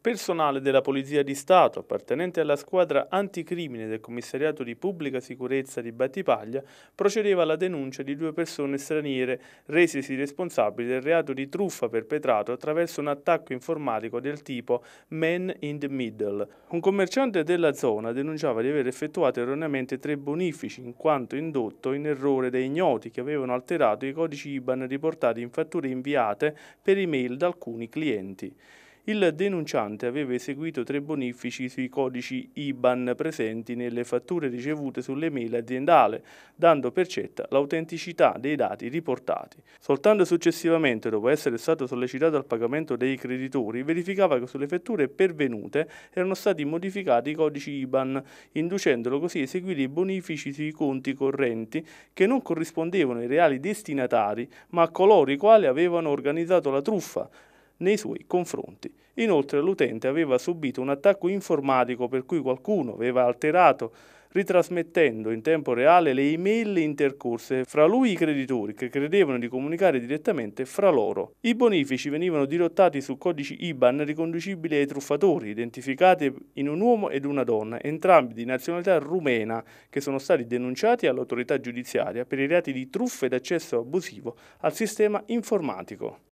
personale della Polizia di Stato appartenente alla squadra anticrimine del Commissariato di Pubblica Sicurezza di Battipaglia procedeva alla denuncia di due persone straniere resesi responsabili del reato di truffa perpetrato attraverso un attacco informatico del tipo Man in the Middle. Un commerciante della zona denunciava di aver effettuato erroneamente tre bonifici in quanto indotto in errore da ignoti che avevano alterato i codici IBAN riportati in fatture inviate per email da alcuni clienti. Il denunciante aveva eseguito tre bonifici sui codici IBAN presenti nelle fatture ricevute sulle mail aziendale, dando per cetta l'autenticità dei dati riportati. Soltanto successivamente, dopo essere stato sollecitato al pagamento dei creditori, verificava che sulle fatture pervenute erano stati modificati i codici IBAN, inducendolo così a eseguire i bonifici sui conti correnti che non corrispondevano ai reali destinatari, ma a coloro i quali avevano organizzato la truffa, nei suoi confronti. Inoltre l'utente aveva subito un attacco informatico per cui qualcuno aveva alterato ritrasmettendo in tempo reale le email intercorse fra lui e i creditori che credevano di comunicare direttamente fra loro. I bonifici venivano dirottati su codici IBAN riconducibili ai truffatori, identificati in un uomo ed una donna, entrambi di nazionalità rumena, che sono stati denunciati all'autorità giudiziaria per i reati di truffa ed accesso abusivo al sistema informatico.